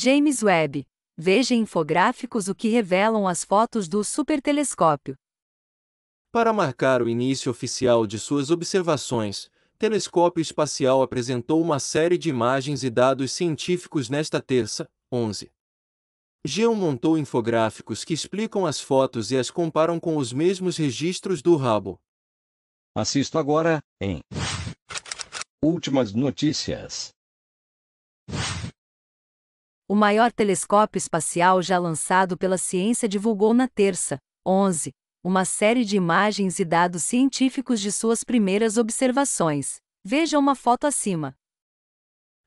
James Webb. Veja infográficos o que revelam as fotos do supertelescópio. Para marcar o início oficial de suas observações, telescópio espacial apresentou uma série de imagens e dados científicos nesta terça, 11. Geon montou infográficos que explicam as fotos e as comparam com os mesmos registros do rabo. Assisto agora, em Últimas notícias. O maior telescópio espacial já lançado pela ciência divulgou na terça, 11, uma série de imagens e dados científicos de suas primeiras observações. Veja uma foto acima.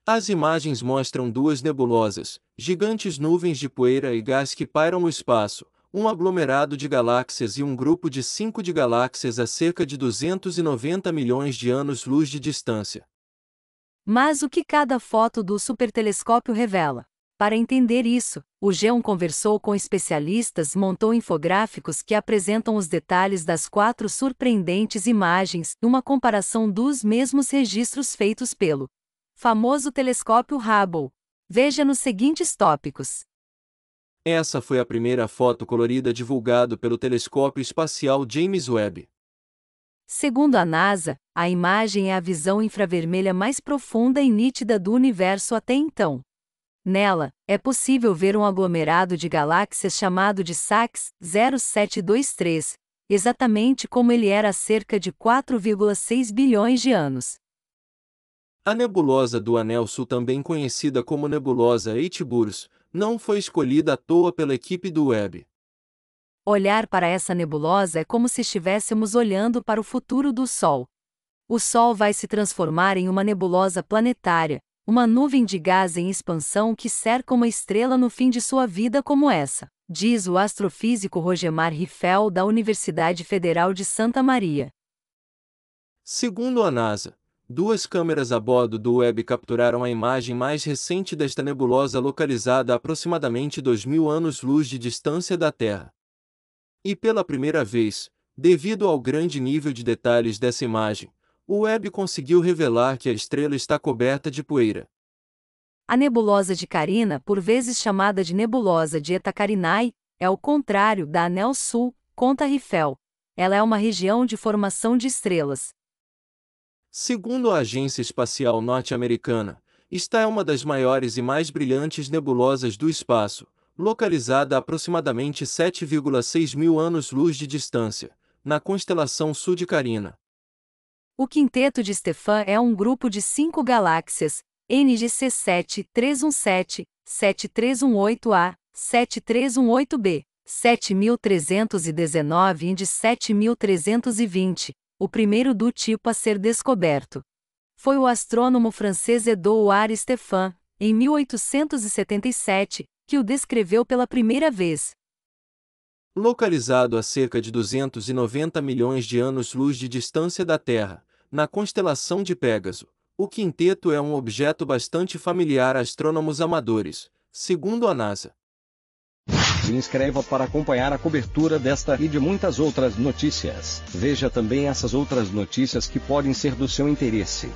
As imagens mostram duas nebulosas, gigantes nuvens de poeira e gás que pairam no espaço, um aglomerado de galáxias e um grupo de cinco de galáxias a cerca de 290 milhões de anos-luz de distância. Mas o que cada foto do supertelescópio revela? Para entender isso, o Geon conversou com especialistas, montou infográficos que apresentam os detalhes das quatro surpreendentes imagens, numa comparação dos mesmos registros feitos pelo famoso telescópio Hubble. Veja nos seguintes tópicos. Essa foi a primeira foto colorida divulgada pelo telescópio espacial James Webb. Segundo a NASA, a imagem é a visão infravermelha mais profunda e nítida do universo até então. Nela, é possível ver um aglomerado de galáxias chamado de SAX 0723, exatamente como ele era há cerca de 4,6 bilhões de anos. A nebulosa do Anel Sul, também conhecida como nebulosa Eitiburus, não foi escolhida à toa pela equipe do Web. Olhar para essa nebulosa é como se estivéssemos olhando para o futuro do Sol. O Sol vai se transformar em uma nebulosa planetária, uma nuvem de gás em expansão que cerca uma estrela no fim de sua vida como essa, diz o astrofísico Rogemar Riffel da Universidade Federal de Santa Maria. Segundo a NASA, duas câmeras a bordo do Webb capturaram a imagem mais recente desta nebulosa localizada a aproximadamente 2.000 anos-luz de distância da Terra. E pela primeira vez, devido ao grande nível de detalhes dessa imagem, o Webb conseguiu revelar que a estrela está coberta de poeira. A nebulosa de Carina, por vezes chamada de nebulosa de Eta Carinae, é o contrário da Anel Sul, conta Riffel. Ela é uma região de formação de estrelas. Segundo a Agência Espacial Norte-Americana, esta é uma das maiores e mais brilhantes nebulosas do espaço, localizada a aproximadamente 7,6 mil anos-luz de distância, na constelação Sul de Carina, o quinteto de Stefan é um grupo de cinco galáxias, NGC 7317, 7318A, 7318B, 7319 e de 7320, o primeiro do tipo a ser descoberto. Foi o astrônomo francês Edouard Stefan, em 1877, que o descreveu pela primeira vez. Localizado a cerca de 290 milhões de anos-luz de distância da Terra, na constelação de Pégaso, o quinteto é um objeto bastante familiar a astrônomos amadores, segundo a NASA. Se inscreva para acompanhar a cobertura desta e de muitas outras notícias. Veja também essas outras notícias que podem ser do seu interesse.